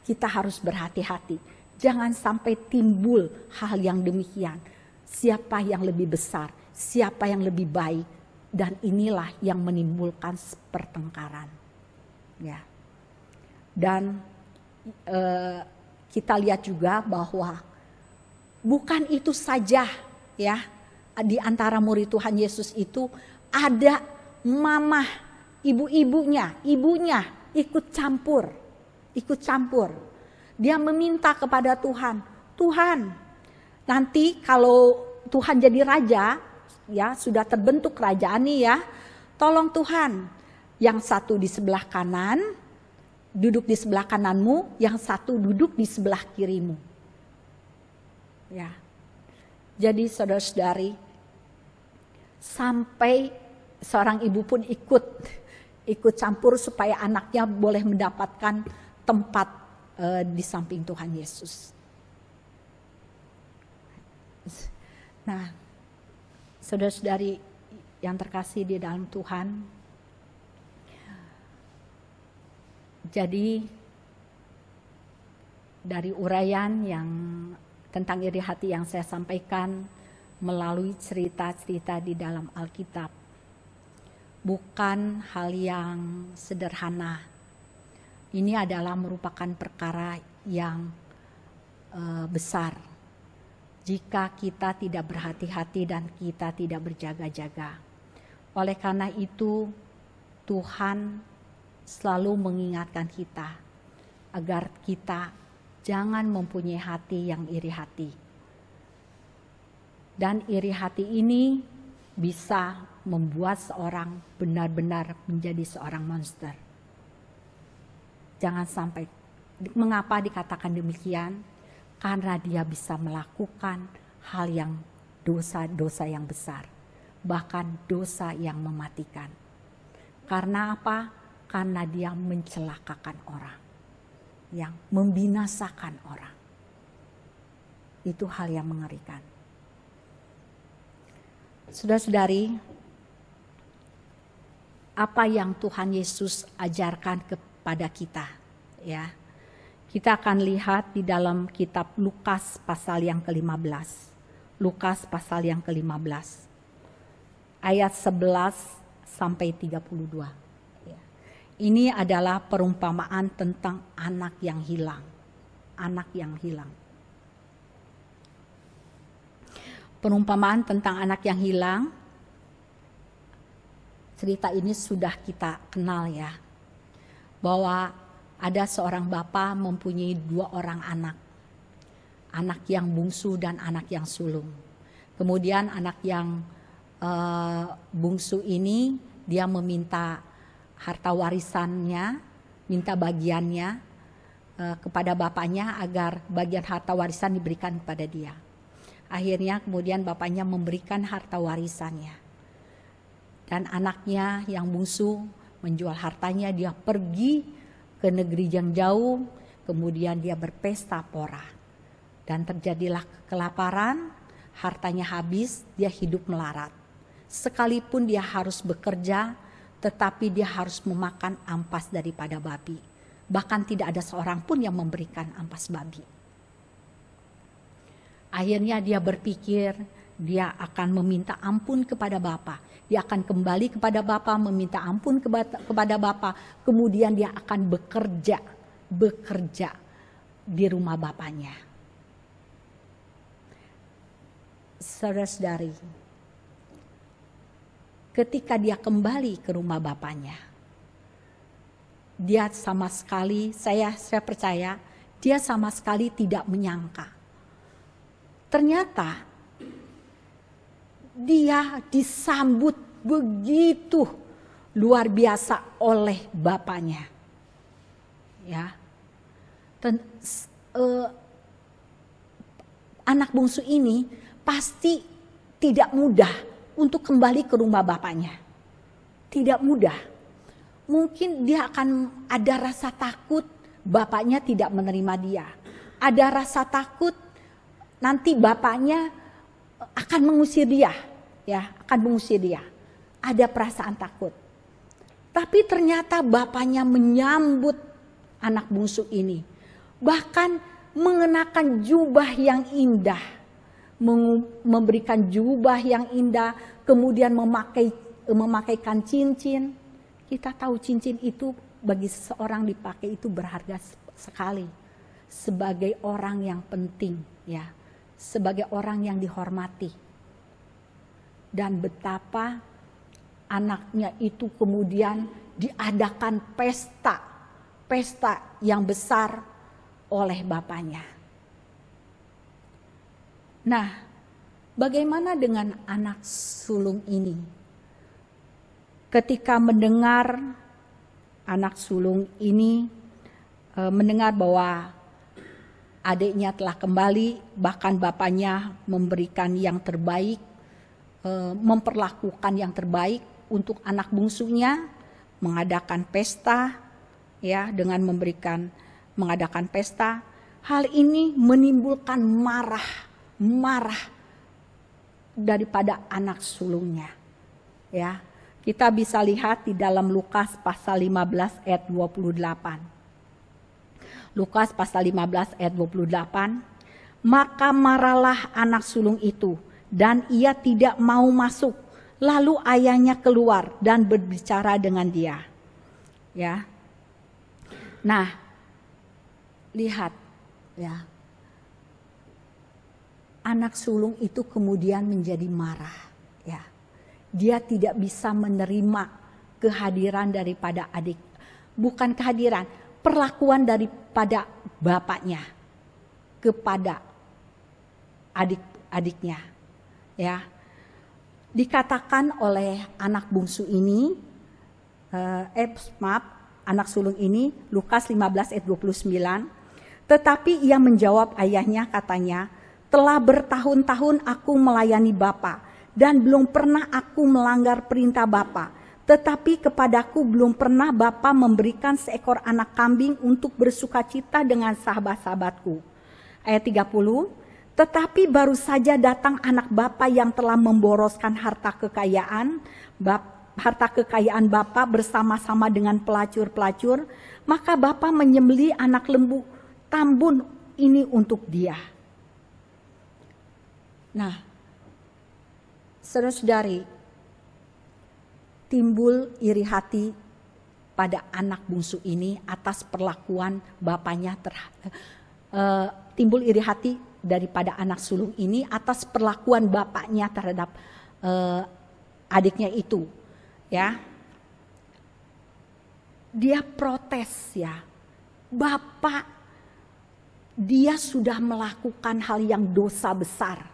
Kita harus berhati-hati. Jangan sampai timbul hal yang demikian. Siapa yang lebih besar, siapa yang lebih baik, dan inilah yang menimbulkan pertengkaran. Ya. Dan e, kita lihat juga bahwa bukan itu saja ya di antara murid Tuhan Yesus itu ada mama, ibu-ibunya, ibunya ikut campur, ikut campur. Dia meminta kepada Tuhan, Tuhan, nanti kalau Tuhan jadi raja, ya sudah terbentuk kerajaan nih ya. Tolong Tuhan, yang satu di sebelah kanan, duduk di sebelah kananmu, yang satu duduk di sebelah kirimu. Ya. Jadi saudara-saudari, sampai seorang ibu pun ikut ikut campur supaya anaknya boleh mendapatkan tempat uh, di samping Tuhan Yesus. Nah, saudara-saudari yang terkasih di dalam Tuhan, Jadi dari uraian yang tentang iri hati yang saya sampaikan melalui cerita-cerita di dalam Alkitab bukan hal yang sederhana. Ini adalah merupakan perkara yang e, besar jika kita tidak berhati-hati dan kita tidak berjaga-jaga. Oleh karena itu, Tuhan selalu mengingatkan kita agar kita jangan mempunyai hati yang iri hati. Dan iri hati ini bisa membuat seorang benar-benar menjadi seorang monster. Jangan sampai mengapa dikatakan demikian? Karena dia bisa melakukan hal yang dosa-dosa yang besar, bahkan dosa yang mematikan. Karena apa? karena dia mencelakakan orang, yang membinasakan orang. Itu hal yang mengerikan. Sudah sedari apa yang Tuhan Yesus ajarkan kepada kita, ya. Kita akan lihat di dalam kitab Lukas pasal yang ke-15. Lukas pasal yang ke-15. Ayat 11 sampai 32. Ini adalah perumpamaan tentang anak yang hilang. Anak yang hilang. Perumpamaan tentang anak yang hilang. Cerita ini sudah kita kenal ya. Bahwa ada seorang bapak mempunyai dua orang anak. Anak yang bungsu dan anak yang sulung. Kemudian anak yang uh, bungsu ini dia meminta harta warisannya, minta bagiannya uh, kepada bapaknya agar bagian harta warisan diberikan kepada dia. Akhirnya kemudian bapaknya memberikan harta warisannya. Dan anaknya yang bungsu menjual hartanya, dia pergi ke negeri yang jauh, kemudian dia berpesta pora. Dan terjadilah kelaparan, hartanya habis, dia hidup melarat. Sekalipun dia harus bekerja, tetapi dia harus memakan ampas daripada babi. Bahkan tidak ada seorang pun yang memberikan ampas babi. Akhirnya dia berpikir dia akan meminta ampun kepada Bapa. Dia akan kembali kepada Bapa, meminta ampun kepada Bapa. Kemudian dia akan bekerja, bekerja di rumah Bapaknya. Saudara-saudari, ketika dia kembali ke rumah bapaknya. Dia sama sekali, saya saya percaya, dia sama sekali tidak menyangka. Ternyata dia disambut begitu luar biasa oleh bapaknya. Ya. Ten, uh, anak bungsu ini pasti tidak mudah untuk kembali ke rumah bapaknya. Tidak mudah. Mungkin dia akan ada rasa takut bapaknya tidak menerima dia. Ada rasa takut nanti bapaknya akan mengusir dia, ya, akan mengusir dia. Ada perasaan takut. Tapi ternyata bapaknya menyambut anak bungsu ini. Bahkan mengenakan jubah yang indah memberikan jubah yang indah, kemudian memakai memakaikan cincin. Kita tahu cincin itu bagi seseorang dipakai itu berharga sekali sebagai orang yang penting ya, sebagai orang yang dihormati. Dan betapa anaknya itu kemudian diadakan pesta, pesta yang besar oleh bapaknya. Nah, bagaimana dengan anak sulung ini? Ketika mendengar anak sulung ini e, mendengar bahwa adiknya telah kembali, bahkan bapaknya memberikan yang terbaik, e, memperlakukan yang terbaik untuk anak bungsunya, mengadakan pesta, ya dengan memberikan mengadakan pesta. Hal ini menimbulkan marah marah daripada anak sulungnya. Ya. Kita bisa lihat di dalam Lukas pasal 15 ayat 28. Lukas pasal 15 ayat 28. Maka maralah anak sulung itu dan ia tidak mau masuk. Lalu ayahnya keluar dan berbicara dengan dia. Ya. Nah, lihat ya anak sulung itu kemudian menjadi marah ya. Dia tidak bisa menerima kehadiran daripada adik. Bukan kehadiran, perlakuan daripada bapaknya kepada adik-adiknya ya. Dikatakan oleh anak bungsu ini eh, eh maaf, anak sulung ini Lukas 15 ayat 29 tetapi ia menjawab ayahnya katanya, telah bertahun-tahun aku melayani Bapa dan belum pernah aku melanggar perintah Bapa. Tetapi kepadaku belum pernah Bapa memberikan seekor anak kambing untuk bersuka cita dengan sahabat-sahabatku. Ayat 30, tetapi baru saja datang anak Bapa yang telah memboroskan harta kekayaan, bap, harta kekayaan Bapa bersama-sama dengan pelacur-pelacur, maka Bapa menyembeli anak lembu tambun ini untuk dia. Nah, saudara-saudari, timbul iri hati pada anak bungsu ini atas perlakuan bapaknya terhadap eh, timbul iri hati daripada anak sulung ini atas perlakuan bapaknya terhadap eh, adiknya itu, ya. Dia protes ya, bapak dia sudah melakukan hal yang dosa besar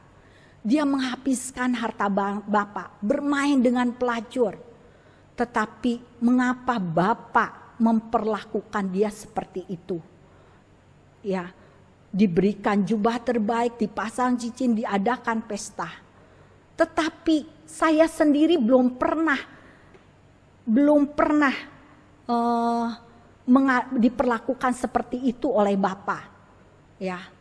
dia menghabiskan harta Bapak, bermain dengan pelacur. Tetapi mengapa Bapak memperlakukan dia seperti itu? Ya, diberikan jubah terbaik, dipasang cincin, diadakan pesta. Tetapi saya sendiri belum pernah belum pernah uh, diperlakukan seperti itu oleh Bapak. Ya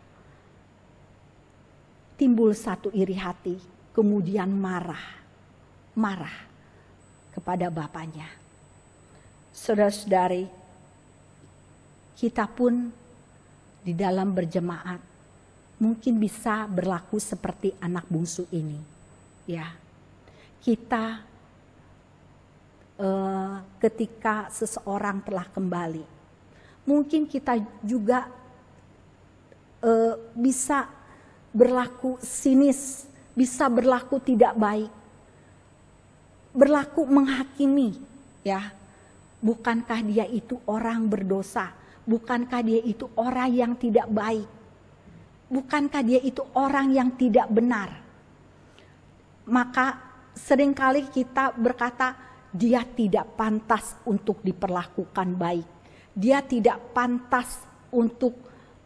timbul satu iri hati, kemudian marah. Marah kepada bapaknya. Saudara-saudari, kita pun di dalam berjemaat mungkin bisa berlaku seperti anak bungsu ini. Ya. Kita eh, ketika seseorang telah kembali, mungkin kita juga eh, bisa berlaku sinis, bisa berlaku tidak baik, berlaku menghakimi, ya. Bukankah dia itu orang berdosa? Bukankah dia itu orang yang tidak baik? Bukankah dia itu orang yang tidak benar? Maka seringkali kita berkata, dia tidak pantas untuk diperlakukan baik. Dia tidak pantas untuk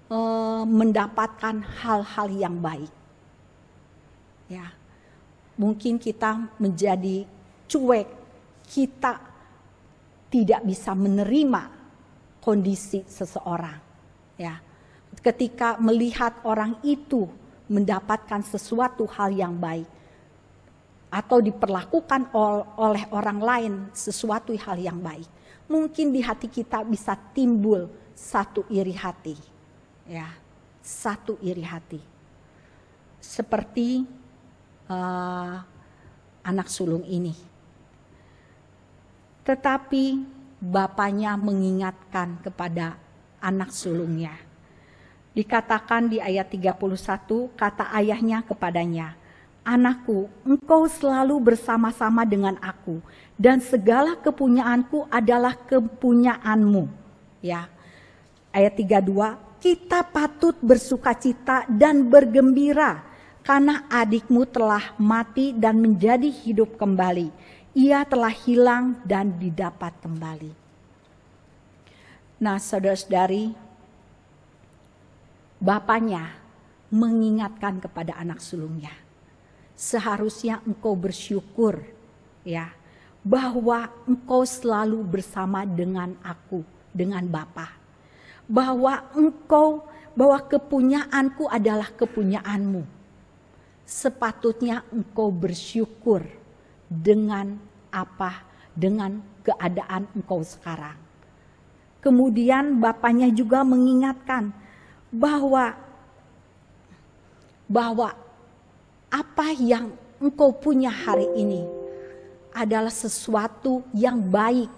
Eh, mendapatkan hal-hal yang baik. Ya. Mungkin kita menjadi cuek, kita tidak bisa menerima kondisi seseorang. Ya. Ketika melihat orang itu mendapatkan sesuatu hal yang baik, atau diperlakukan ol oleh orang lain sesuatu hal yang baik. Mungkin di hati kita bisa timbul satu iri hati ya satu iri hati seperti uh, anak sulung ini tetapi bapaknya mengingatkan kepada anak sulungnya dikatakan di ayat 31 kata ayahnya kepadanya anakku engkau selalu bersama-sama dengan aku dan segala kepunyaanku adalah kepunyaanmu ya ayat 32 kita patut bersukacita dan bergembira karena adikmu telah mati dan menjadi hidup kembali. Ia telah hilang dan didapat kembali. Nah saudara-saudari, bapaknya mengingatkan kepada anak sulungnya. Seharusnya engkau bersyukur ya bahwa engkau selalu bersama dengan aku, dengan bapak bahwa engkau, bahwa kepunyaanku adalah kepunyaanmu. Sepatutnya engkau bersyukur dengan apa, dengan keadaan engkau sekarang. Kemudian bapaknya juga mengingatkan bahwa bahwa apa yang engkau punya hari ini adalah sesuatu yang baik,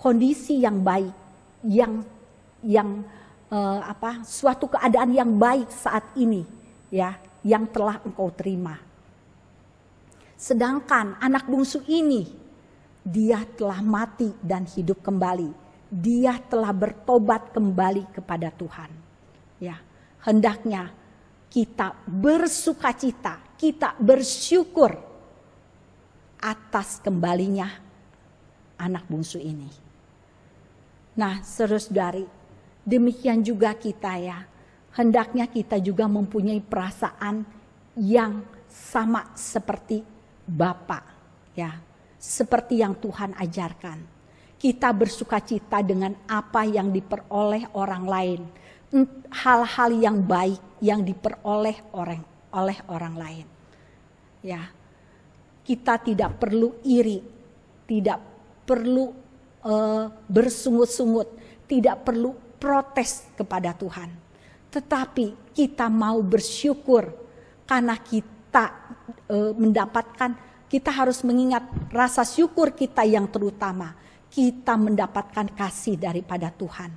kondisi yang baik yang yang eh, apa suatu keadaan yang baik saat ini ya yang telah engkau terima. Sedangkan anak bungsu ini dia telah mati dan hidup kembali. Dia telah bertobat kembali kepada Tuhan. Ya, hendaknya kita bersukacita, kita bersyukur atas kembalinya anak bungsu ini. Nah, serus dari Demikian juga kita ya. Hendaknya kita juga mempunyai perasaan yang sama seperti Bapa ya. Seperti yang Tuhan ajarkan. Kita bersuka cita dengan apa yang diperoleh orang lain. Hal-hal yang baik yang diperoleh orang oleh orang lain. Ya. Kita tidak perlu iri, tidak perlu uh, bersungut-sungut, tidak perlu protes kepada Tuhan. Tetapi kita mau bersyukur karena kita e, mendapatkan, kita harus mengingat rasa syukur kita yang terutama. Kita mendapatkan kasih daripada Tuhan.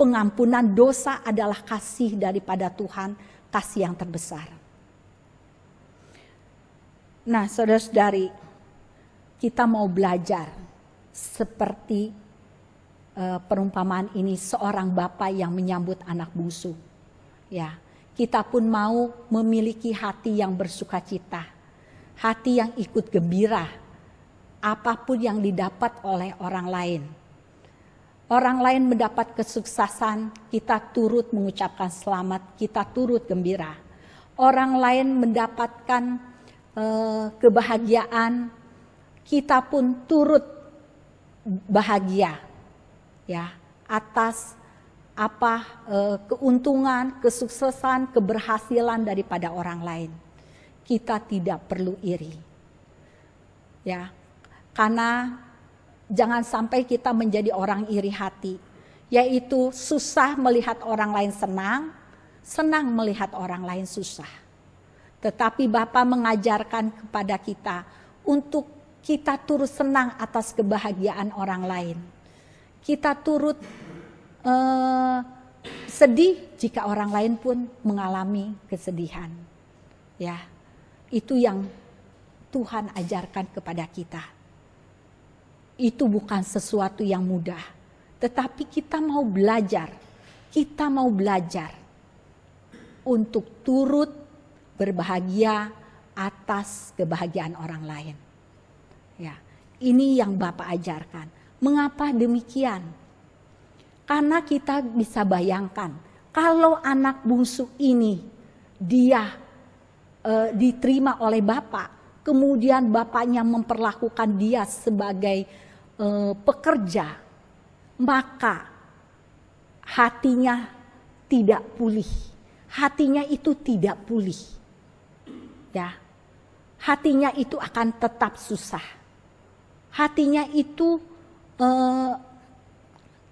Pengampunan dosa adalah kasih daripada Tuhan, kasih yang terbesar. Nah, saudara-saudari, kita mau belajar seperti Eh, perumpamaan ini seorang bapak yang menyambut anak bungsu. Ya, kita pun mau memiliki hati yang bersuka cita, hati yang ikut gembira, apapun yang didapat oleh orang lain. Orang lain mendapat kesuksesan, kita turut mengucapkan selamat, kita turut gembira. Orang lain mendapatkan eh, kebahagiaan, kita pun turut bahagia ya atas apa eh, keuntungan, kesuksesan, keberhasilan daripada orang lain. Kita tidak perlu iri. Ya. Karena jangan sampai kita menjadi orang iri hati, yaitu susah melihat orang lain senang, senang melihat orang lain susah. Tetapi Bapak mengajarkan kepada kita untuk kita turut senang atas kebahagiaan orang lain kita turut eh, sedih jika orang lain pun mengalami kesedihan. Ya, itu yang Tuhan ajarkan kepada kita. Itu bukan sesuatu yang mudah, tetapi kita mau belajar. Kita mau belajar untuk turut berbahagia atas kebahagiaan orang lain. Ya, ini yang Bapak ajarkan. Mengapa demikian? Karena kita bisa bayangkan, kalau anak bungsu ini dia e, diterima oleh bapak, kemudian bapaknya memperlakukan dia sebagai e, pekerja, maka hatinya tidak pulih. Hatinya itu tidak pulih. Ya. Hatinya itu akan tetap susah. Hatinya itu eh,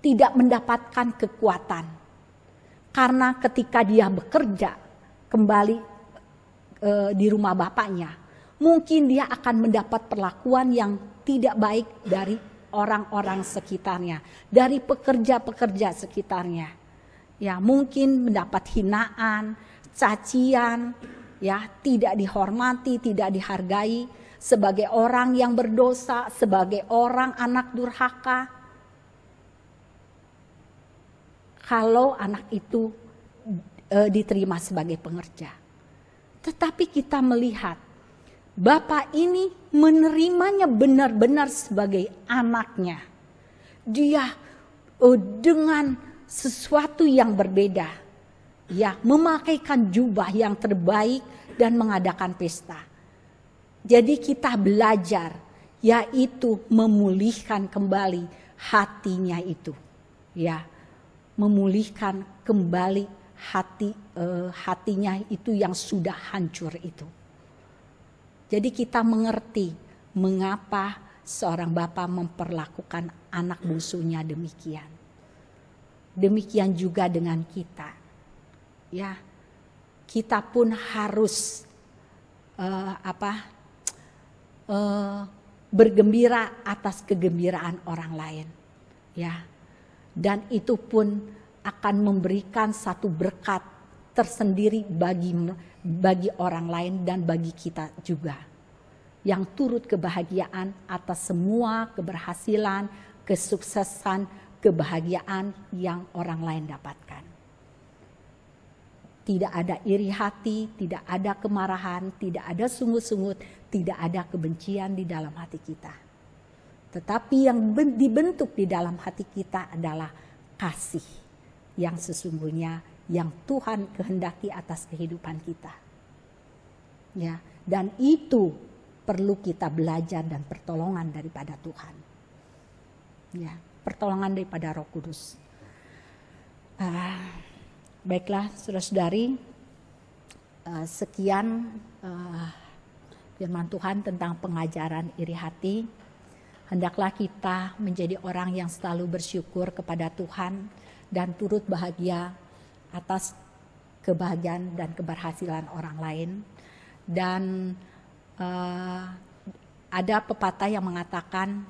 tidak mendapatkan kekuatan karena ketika dia bekerja kembali eh, di rumah bapaknya, mungkin dia akan mendapat perlakuan yang tidak baik dari orang-orang sekitarnya, dari pekerja-pekerja sekitarnya. Ya, mungkin mendapat hinaan, cacian, ya, tidak dihormati, tidak dihargai sebagai orang yang berdosa, sebagai orang anak durhaka. Kalau anak itu e, diterima sebagai pengerja, tetapi kita melihat bapak ini menerimanya benar-benar sebagai anaknya. Dia e, dengan sesuatu yang berbeda, ya, memakaikan jubah yang terbaik dan mengadakan pesta jadi kita belajar yaitu memulihkan kembali hatinya itu. Ya. Memulihkan kembali hati eh, hatinya itu yang sudah hancur itu. Jadi kita mengerti mengapa seorang bapak memperlakukan anak bungsunya demikian. Demikian juga dengan kita. Ya. Kita pun harus eh, apa uh, bergembira atas kegembiraan orang lain. Ya. Dan itu pun akan memberikan satu berkat tersendiri bagi bagi orang lain dan bagi kita juga. Yang turut kebahagiaan atas semua keberhasilan, kesuksesan, kebahagiaan yang orang lain dapatkan tidak ada iri hati, tidak ada kemarahan, tidak ada sungut-sungut, tidak ada kebencian di dalam hati kita. Tetapi yang dibentuk di dalam hati kita adalah kasih yang sesungguhnya yang Tuhan kehendaki atas kehidupan kita. Ya, dan itu perlu kita belajar dan pertolongan daripada Tuhan. Ya, pertolongan daripada Roh Kudus. Uh, Baiklah, saudara-saudari, eh, sekian eh, firman Tuhan tentang pengajaran iri hati. Hendaklah kita menjadi orang yang selalu bersyukur kepada Tuhan dan turut bahagia atas kebahagiaan dan keberhasilan orang lain. Dan uh, ada pepatah yang mengatakan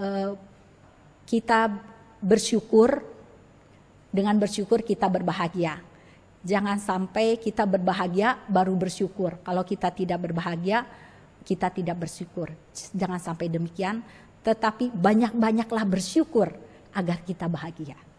uh, kita bersyukur dengan bersyukur kita berbahagia. Jangan sampai kita berbahagia baru bersyukur. Kalau kita tidak berbahagia, kita tidak bersyukur. Jangan sampai demikian, tetapi banyak-banyaklah bersyukur agar kita bahagia.